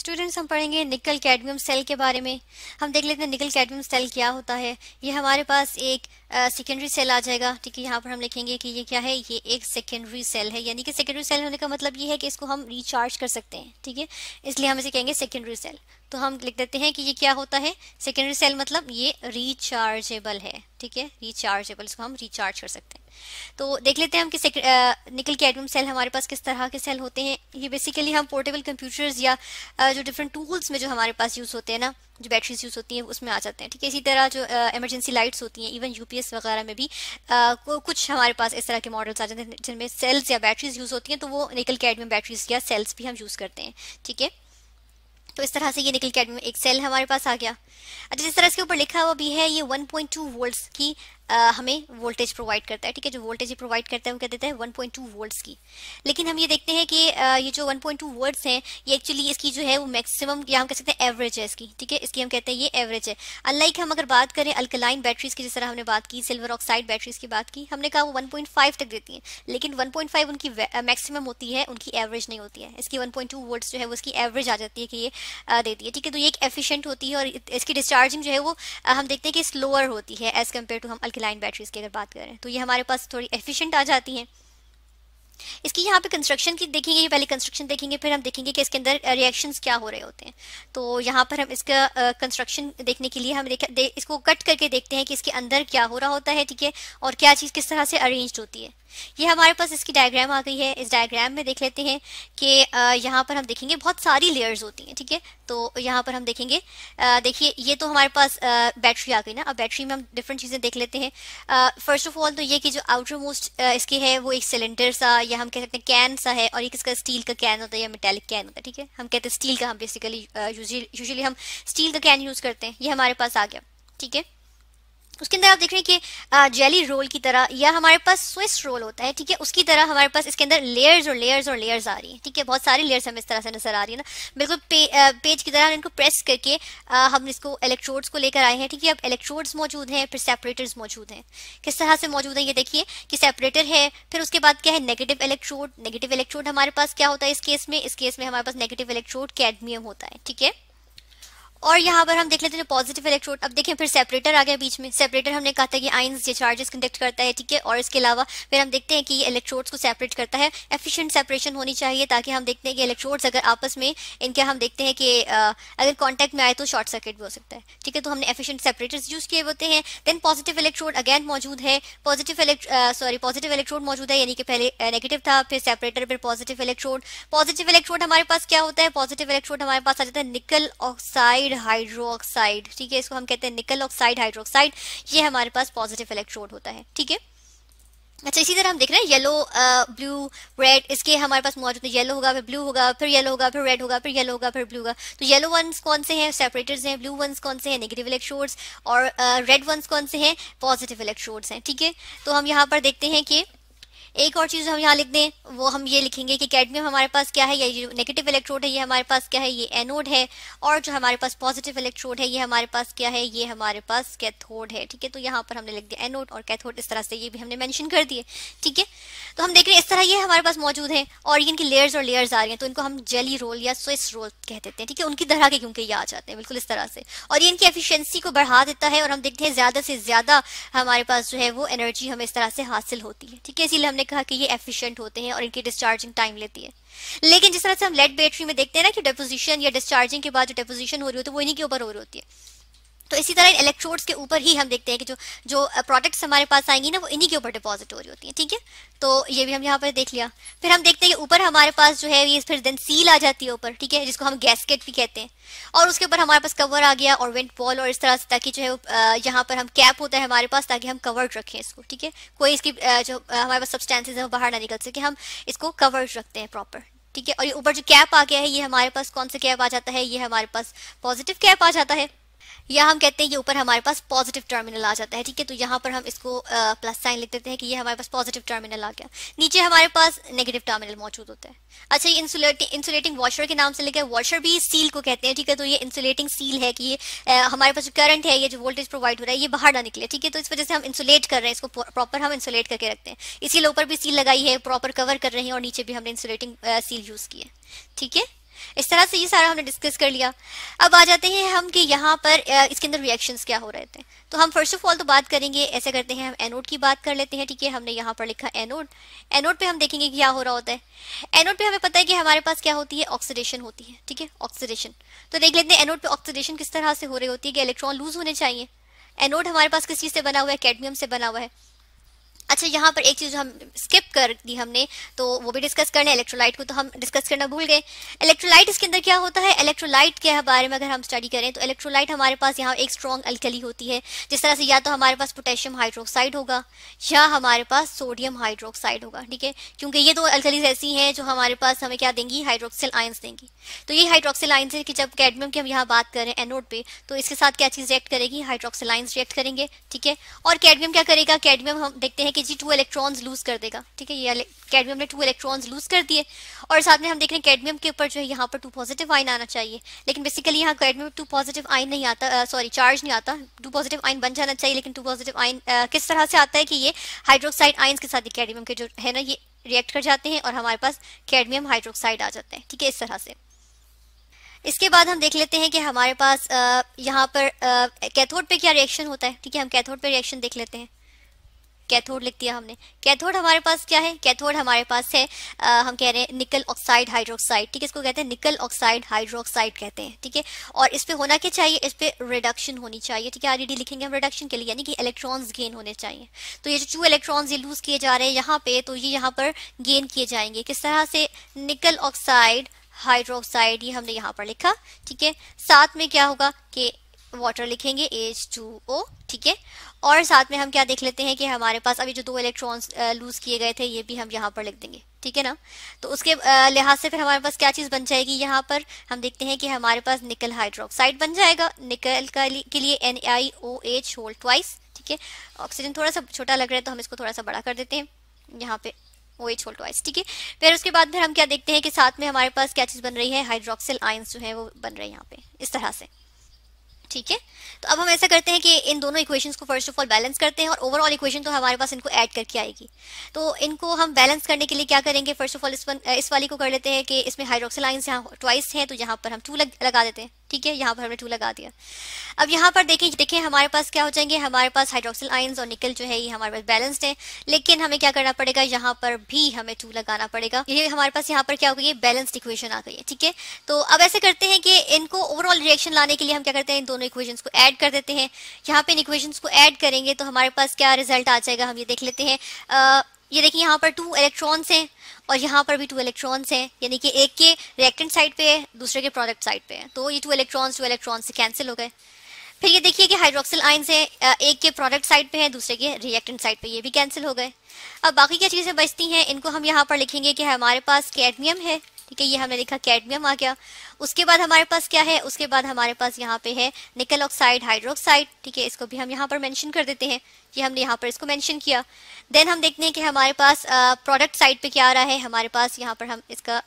Students हम पढ़ेंगे निकल कैडमियम सेल के बारे में हम देख लेते हैं निकल कैडमियम सेल क्या होता है ये हमारे पास एक सेकेंडरी सेल आ जाएगा ठीक है यहाँ पर हम लिखेंगे कि ये क्या है ये एक सेकेंडरी सेल है यानी कि सेकेंडरी सेल होने का मतलब ये है कि इसको हम रिचार्ज कर सकते हैं ठीक है इसलिए हम इसे कहेंगे सेकेंडरी सेल तो हम लिख देते हैं कि ये क्या होता है सेकेंडरी सेल मतलब ये रिचार्जेबल है ठीक है रिचार्जेबल इसको हम रिचार्ज कर सकते हैं तो देख लेते हैं हम कि निकल के एटम सेल हमारे पास किस तरह के सेल होते हैं ये बेसिकली हम पोर्टेबल कंप्यूटर्स या जो डिफरेंट टूल्स में जो हमारे पास यूज़ होते हैं ना जो बैटरीज यूज़ होती हैं उसमें आ जाते हैं ठीक है इसी तरह जो इमरजेंसी लाइट्स होती हैं इवन यूपीएस वगैरह में भी आ, कुछ हमारे पास इस तरह के मॉडल्स आ जाते हैं जिनमें सेल्स या बैटरीज यूज़ होती हैं तो वो निकल के एडमियम बैटरीज या सेल्स भी हम यूज़ करते हैं ठीक है तो इस तरह से ये निकल के एडमियम एक सेल हमारे पास आ गया अच्छा जिस तरह इसके ऊपर लिखा हुआ भी है ये 1.2 वोल्ट्स की हमें वोल्टेज प्रोवाइड करता है ठीक है जो वोल्टेज प्रोवाइड करता है वो क्या देता है 1.2 वोल्ट्स की लेकिन हम ये देखते हैं कि ये जो 1.2 पॉइंट वोल्ट्स हैं ये एक्चुअली इसकी जो है वो मैक्सिमम या हम कह सकते हैं एवरेज है इसकी ठीक है इसकी हम कहते हैं ये एवरेज है अनलाइक हम अगर बात करें अल्कलाइन बैटरीज की जिस तरह हमने बात की सिल्वर ऑक्साइड बैटरीज की बात की हमने कहा वो वन तक देती हैं लेकिन वन उनकी मैक्सिमम होती है उनकी एवरेज नहीं होती है इसकी वन पॉइंट जो है वो इसकी एवरेज आ जाती है कि ये देती है ठीक है तो ये एक एफिशियंट होती है और इसकी डिस्चार्जिंग जो है वो हम देखते हैं कि स्लोअर होती है एज कम्पेयर टू हम अल्कि एल्किलाइन बैटरीज की अगर बात करें तो ये हमारे पास थोड़ी एफिशिएंट आ जाती हैं इसकी यहाँ पे कंस्ट्रक्शन की देखेंगे पहले कंस्ट्रक्शन देखेंगे फिर हम देखेंगे कि इसके अंदर रिएक्शंस क्या हो रहे होते हैं तो यहाँ पर हम इसका कंस्ट्रक्शन देखने के लिए हम दे, इसको कट करके देखते हैं कि इसके अंदर क्या हो रहा होता है ठीक है और क्या चीज़ किस तरह से अरेंज होती है ये हमारे पास इसकी डायग्राम आ गई है इस डायग्राम में देख लेते हैं कि यहाँ पर हम देखेंगे बहुत सारी लेयर्स होती हैं ठीक है थीके? तो यहाँ पर हम देखेंगे देखिए ये तो हमारे पास बैटरी आ गई ना अब बैटरी में हम डिफरेंट चीज़ें देख लेते हैं फर्स्ट ऑफ ऑल तो ये कि जो आउटर मोस्ट इसके है वो एक सिलेंडर सा या हम कह सकते हैं कैन सा है और ये किसका स्टील का कैन होता है या मेटेलिक कैन होता है ठीक है हम कहते हैं स्टील का हम बेसिकली यूजली uh, हम स्टील का कैन यूज़ करते हैं ये हमारे पास आ गया ठीक है उसके अंदर आप देख रहे हैं कि जेली रोल की तरह या हमारे पास स्विस रोल होता है ठीक है उसकी तरह हमारे पास इसके अंदर लेयर्स और लेयर्स और लेयर्स आ रही है ठीक है बहुत सारी लेयर्स हमें इस तरह से नजर आ रही है ना बिल्कुल पे, पेज की तरह हम इनको प्रेस करके आ, हम इसको इलेक्ट्रोड्स को लेकर आए हैं ठीक है अब इलेक्ट्रोड्स मौजूद हैं फिर सेपरेटर्स मौजूद हैं किस तरह से मौजूद है ये देखिए कि सेपरेटर है फिर उसके बाद क्या है नेगेटिव इलेक्ट्रोड नेगेटिव इलेक्ट्रोड हमारे पास क्या होता है इस केस में इस केस में हमारे पास नेगेटिव इलेक्ट्रोड कैडमियम होता है ठीक है और यहाँ पर हम देख लेते हैं पॉजिटिव इलेक्ट्रोड अब देखें फिर सेपरेटर आ गया बीच में सेपरेटर हमने कहा था कि आइंस ये चार्जेस कंडक्ट करता है ठीक है और इसके अलावा फिर हम देखते हैं कि ये इलेक्ट्रोड्स को सेपरेट करता है एफिशिएंट सेपरेशन होनी चाहिए ताकि हम देखते हैं कि इलेक्ट्रोड्स अगर आपस में इनके हम देखते हैं कि अगर कॉन्टैक्ट में आए तो शॉर्ट सर्किट भी हो सकता है ठीक है तो हमने एफिशियंट सेपरेटर्स यूज किए होते हैं देन पॉजिटिव इलेक्ट्रोड अगेन मौजूद है पॉजिटिव सॉरी पॉजिटिव इलेक्ट्रोड मौजूद है यानी कि पहले नेगेटिव था फिर सेपरेटर फिर पॉजिटिव इलेक्ट्रोड पॉजिटिव इलेक्ट्रोड हमारे पास क्या होता है पॉजिटिव इलेक्ट्रोड हमारे पास आ जाता है निकल ऑक्साइड निकलाइड हाइड्रोक्साइड ठीक है इसको हम कहते हैं निकल ऑक्साइड हाइड्रोक्साइड ये हमारे पास पॉजिटिव इलेक्ट्रोड होता है ठीक है अच्छा इसी तरह हम देख रहे हैं येलो ब्लू रेड इसके हमारे पास मौजूद है येलो होगा फिर ब्लू होगा फिर येलो होगा फिर रेड होगा फिर येलो होगा फिर ब्लू होगा तो येलो वंस कौन से हैं सेपरेटर्स हैं ब्लू वंस कौन से हैं नेगेटिव इलेक्ट्रोड्स और रेड uh, वंस कौन से हैं पॉजिटिव इलेक्ट्रोड्स हैं ठीक है तो हम यहाँ पर देखते हैं कि एक और चीज हम यहाँ लिख दें वो हम ये लिखेंगे कि कैडमियम हमारे पास क्या है ये नेगेटिव इलेक्ट्रोड है ये हमारे पास क्या है ये एनोड है और जो हमारे पास पॉजिटिव इलेक्ट्रोड है ये हमारे पास क्या है ये हमारे पास कैथोड है ठीक है तो यहाँ पर हमने लिख दिया एनोड और कैथोड इस तरह से ये भी हमने मैंशन कर दिए ठीक है तो हम देख रहे हैं इस तरह ये हमारे पास मौजूद है और इनकी लेयर्स और लेयर्स आ रही है तो इनको हम जेली रोल या स्विस रोल कह देते हैं ठीक है उनकी तरह के क्योंकि ये आ जाते हैं बिल्कुल इस तरह से और इनकी एफिशियंसी को बढ़ा देता है और हम देखते हैं ज्यादा से ज्यादा हमारे पास जो है वो एनर्जी हमें इस तरह से हासिल होती है ठीक है इसीलिए हमने कहा कि ये एफिशिएंट होते हैं और इनकी डिस्चार्जिंग टाइम लेती है लेकिन जिस तरह से हम लेड बैटरी में देखते हैं ना कि डिपोजिशन या डिस्चार्जिंग के बाद जो डिपोजिशन हो रही होती है वो इन्हीं के ऊपर हो रही होती है तो इसी तरह इन इलेक्ट्रोड्स के ऊपर ही हम देखते हैं कि जो जो प्रोडक्ट्स हमारे पास आएंगी ना वो इन्हीं के ऊपर डिपॉजिट हो रही होती है ठीक है तो ये भी हम यहाँ पर देख लिया फिर हम देखते हैं कि ऊपर हमारे पास जो है ये फिर देन सील आ जाती है ऊपर ठीक है जिसको हम गैसकेट भी कहते हैं और उसके ऊपर हमारे पास कवर आ गया और वेंट बॉल और इस तरह से ताकि जो है यहाँ पर हम कैप होता है हमारे पास ताकि हम कवर्ड रखें इसको ठीक है कोई इसकी जो हमारे पास सब्सटेंसेज है वो बाहर ना निकल सके हम इसको कवर्ड रखते हैं प्रॉपर ठीक है और ये ऊपर जो कैप आ गया है ये हमारे पास कौन सा कैप आ जाता है ये हमारे पास पॉजिटिव कैप आ जाता है या हम कहते हैं ये ऊपर हमारे पास पॉजिटिव टर्मिनल आ जाता है ठीक है तो यहाँ पर हम इसको प्लस साइन लिख देते हैं कि ये हमारे पास पॉजिटिव टर्मिनल आ गया नीचे हमारे पास नेगेटिव टर्मिनल मौजूद होता है अच्छा ये इंसुलेटिंग इंसुलेटिंग वॉशर के नाम से लिखा है वॉशर भी सील को कहते हैं ठीक है तो ये इंसुलेटिंग सील है कि ये आ, हमारे पास जो करंट है ये जो वोल्टेज प्रोवाइड हो रहा है ये बाहर ना निकले ठीक है तो इस वजह से हम इंसुलेट कर रहे हैं इसको प्रॉपर हम इंसुलेट करके रखते हैं इसीलिए ऊपर भी सील लगाई है प्रॉपर कवर कर रहे हैं और नीचे भी हमने इंसुलेटिंग सील यूज की है ठीक है इस तरह से ये सारा हमने डिस्कस कर लिया अब आ जाते हैं हम कि यहाँ पर इसके अंदर रिएक्शंस क्या हो रहे थे तो हम फर्स्ट ऑफ ऑल तो बात करेंगे ऐसे करते हैं हम एनोड की बात कर लेते हैं ठीक है हमने यहाँ पर लिखा एनोड एनोड पे हम देखेंगे क्या हो रहा होता है एनोड पे हमें पता है कि हमारे पास क्या होती है ऑक्सीडेशन होती है ठीक है ऑक्सीडेशन तो देख लेते हैं एनोड पे ऑक्सीडेशन किस तरह से हो रही होती है कि इलेक्ट्रॉन लूज होने चाहिए एनोड हमारे पास किस चीज़ से बना हुआ है कैडमियम से बना हुआ है अच्छा यहाँ पर एक चीज हम स्किप कर दी हमने तो वो भी डिस्कस करना है इलेक्ट्रोलाइट को तो हम डिस्कस करना भूल गए इलेक्ट्रोलाइट इसके अंदर क्या होता है इलेक्ट्रोलाइट के बारे में अगर हम स्टडी करें तो इलेक्ट्रोलाइट हमारे पास यहाँ एक स्ट्रॉन्ग अल्कली होती है जिस तरह से या तो हमारे पास पोटेशियम हाइड्रोक्साइड होगा या हमारे पास सोडियम हाइड्रोक्साइड होगा ठीक है क्योंकि ये दो अल्कलीज ऐसी हैं जो हमारे पास हमें क्या देंगी हाइड्रोक्सिल आइन्स देंगी तो ये हाइड्रोक्सिल आइन्स है कि जब कैडमियम की हम यहाँ बात करें एनोड पे तो इसके साथ क्या चीज रिएक्ट करेगी हाइड्रोक्सिल आइन्स रिएक्ट करेंगे ठीक है और कैडमियम क्या करेगा कैडमियम हम देखते हैं कि के जी टू इलेक्ट्रॉन्स लूज कर देगा ठीक है ये कैडमियम ने टू इलेक्ट्रॉन्स लूज कर दिए और साथ में हम देख रहे हैं कैडमियम के ऊपर जो है यहाँ पर टू पॉजिटिव आइन आना चाहिए लेकिन बेसिकली यहाँ कैडमियम टू पॉजिटिव आइन नहीं आता सॉरी चार्ज नहीं आता टू पॉजिटिव आइन बन जाना चाहिए लेकिन टू पॉजिटिव आइन किस तरह से आता है कि ये हाइड्रोक्साइड आइन्स के साथ कैडमियम के जो है ना ये रिएक्ट कर जाते हैं और हमारे पास कैडमियम हाइड्रोक्साइड आ जाते हैं ठीक है इस तरह से इसके बाद हम देख लेते हैं कि हमारे पास यहाँ पर कैथोड पे क्या रिएक्शन होता है ठीक है हम कैथोड पे रिएक्शन देख लेते हैं कैथोड लिख दिया हमने कैथोड हमारे पास क्या है कैथोड हमारे पास है आ, हम कह रहे हैं निकल ऑक्साइड हाइड्रोक्साइड ठीक है इसको कहते हैं निकल ऑक्साइड हाइड्रोक्साइड कहते हैं ठीक है और इस पर होना क्या चाहिए इस पर रिडक्शन होनी चाहिए ठीक है आर लिखेंगे हम रिडक्शन के लिए यानी कि इलेक्ट्रॉन्स गेन होने चाहिए तो ये जो टू इलेक्ट्रॉन्स ये लूज किए जा रहे हैं यहाँ पे तो ये यहाँ पर गेन किए जाएंगे किस तरह से निकल ऑक्साइड हाइड्रोक्साइड ये हमने यहाँ पर लिखा ठीक है साथ में क्या होगा कि वाटर लिखेंगे एच टू ओ ठीक है और साथ में हम क्या देख लेते हैं कि हमारे पास अभी जो दो इलेक्ट्रॉन्स लूज किए गए थे ये भी हम यहाँ पर लिख देंगे ठीक है ना तो उसके लिहाज से फिर हमारे पास क्या चीज़ बन जाएगी यहाँ पर हम देखते हैं कि हमारे पास निकल हाइड्रोक्साइड बन जाएगा निकल के लिए N I O H hold twice ठीक है ऑक्सीजन थोड़ा सा छोटा लग रहा है तो हम इसको थोड़ा सा बड़ा कर देते हैं यहाँ पे ओ एच होल्ड ट्वाइस ठीक है फिर उसके बाद फिर हम क्या देखते हैं कि साथ में हमारे पास क्या चीज़ बन रही है हाइड्रोक्सिल आइन्स जो है वो बन रहे हैं यहाँ पे इस तरह से ठीक है तो अब हम ऐसा करते हैं कि इन दोनों इक्वेशंस को फर्स्ट ऑफ ऑल बैलेंस करते हैं और ओवरऑल इक्वेशन तो हमारे पास इनको ऐड करके आएगी तो इनको हम बैलेंस करने के लिए क्या करेंगे फर्स्ट ऑफ ऑल इस, इस वाली को कर लेते हैं कि इसमें हाइड्रोक्सिलाइंस यहाँ ट्वाइस है तो यहाँ पर हम टू लग, लगा देते हैं ठीक है यहाँ पर हमने टू लगा दिया अब यहाँ पर देखें देखें हमारे पास क्या हो जाएंगे हमारे पास हाइड्रोक्सिल आइंस और निकल जो है ये हमारे पास बैलेंस्ड है लेकिन हमें क्या करना पड़ेगा यहाँ पर भी हमें टू लगाना पड़ेगा ये हमारे पास यहाँ पर क्या हो गई बैलेंस्ड इक्वेशन आ गई है ठीक है तो अब ऐसे करते हैं कि इनको ओवरऑल रिएक्शन लाने के लिए हम क्या करते हैं इन दोनों इक्वेशन को ऐड कर देते हैं यहाँ पे इन इक्वेशन को ऐड करेंगे तो हमारे पास क्या रिजल्ट आ जाएगा हम ये देख लेते हैं ये देखिए यहाँ पर टू इलेक्ट्रॉन्स हैं और यहाँ पर भी टू इलेक्ट्रॉन्स हैं यानी कि एक के रिएक्टेंट साइड पे है दूसरे के प्रोडक्ट साइड पे है तो ये टू इलेक्ट्रॉन्स टू इलेक्ट्रॉन्स से कैंसिल हो गए फिर ये देखिए कि हाइड्रोक्सिल आइंस हैं एक के प्रोडक्ट साइड पे हैं दूसरे के रिएक्टेंट साइड पे ये भी कैंसिल हो गए अब बाकी क्या चीज़ें बचती हैं इनको हम यहाँ पर लिखेंगे कि हमारे पास कैडमियम है ठीक है ये हमने देखा कैडमियम आ गया उसके बाद हमारे पास क्या है उसके बाद हमारे पास यहाँ पे है निकल ऑक्साइड हाइड्रोक्साइड ठीक है इसको भी हम यहाँ पर मेंशन कर देते हैं ये हमने यहाँ पर इसको मेंशन किया देन हम देखते हैं कि हमारे पास प्रोडक्ट साइड पे क्या आ रहा है हमारे पास यहाँ पर हम इसका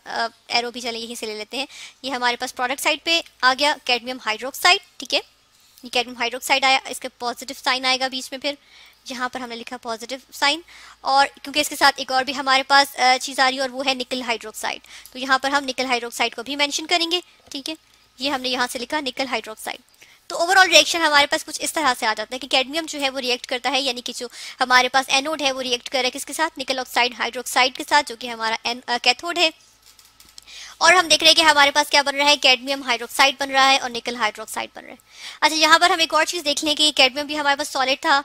एरो भी चले यहीं से ले लेते हैं ये हमारे पास प्रोडक्ट साइड पे आ गया कैडमियम हाइड्रोक्साइड ठीक है ये कैडमियम हाइड्रोक्साइड आया इसका पॉजिटिव साइन आएगा बीच में फिर यहाँ पर हमने लिखा पॉजिटिव साइन और क्योंकि इसके साथ एक और भी हमारे पास चीज़ आ रही है और वो है निकल हाइड्रोक्साइड तो यहाँ पर हम निकल हाइड्रोक्साइड को भी मैंशन करेंगे ठीक है ये हमने यहाँ से लिखा निकल हाइड्रोक्साइड तो ओवरऑल रिएक्शन हमारे पास कुछ इस तरह से आ जाता है कि कैडमियम जो है वो रिएक्ट करता है यानी कि जो हमारे पास एनोड है वो रिएक्ट कर रहा है किसके साथ निकल ऑक्साइड हाइड्रोक्साइड के साथ जो कि हमारा कैथोड है और हम देख रहे हैं कि हमारे पास क्या बन रहा है कैडमियम हाइड्रोक्साइड बन रहा है और निकल हाइड्रोक्साइड बन रहा है अच्छा यहाँ पर हम एक और चीज़ देख लें कि कैडमियम भी हमारे पास सॉलिड था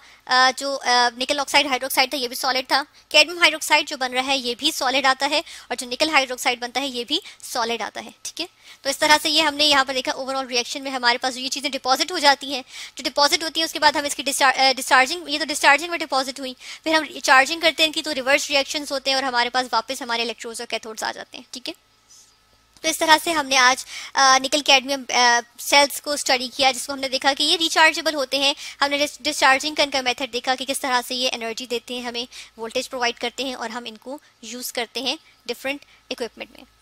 जो निकल ऑक्साइड हाइड्रोक्साइड था ये भी सॉलिड था कैडमियम हाइड्रोक्साइड जो बन रहा है ये भी सॉलिड आता है और जो निकल हाइड्रोक्साइड बनता है ये भी सॉलिड आता है ठीक है तो इस तरह से ये हमने यहाँ पर देखा ओवरऑल रिएक्शन में हमारे पास ये चीज़ें डिपॉजिट हो जाती हैं जो डिपॉजिट होती है उसके बाद हम इसकी डिस्चार्जिंग ये तो डिस्चार्जिंग में डिपॉजिट हुई फिर हम चार्जिंग करते हैं इनकी तो रिवर्स रिएक्शन होते हैं और हमारे पास वापस हमारे इलेक्ट्रोज और कैथोड्स आ जाते हैं ठीक है तो इस तरह से हमने आज निकल कैडमियम सेल्स को स्टडी किया जिसको हमने देखा कि ये रिचार्जेबल होते हैं हमने डिस्चार्जिंग का मेथड देखा कि किस तरह से ये एनर्जी देते हैं हमें वोल्टेज प्रोवाइड करते हैं और हम इनको यूज़ करते हैं डिफरेंट इक्विपमेंट में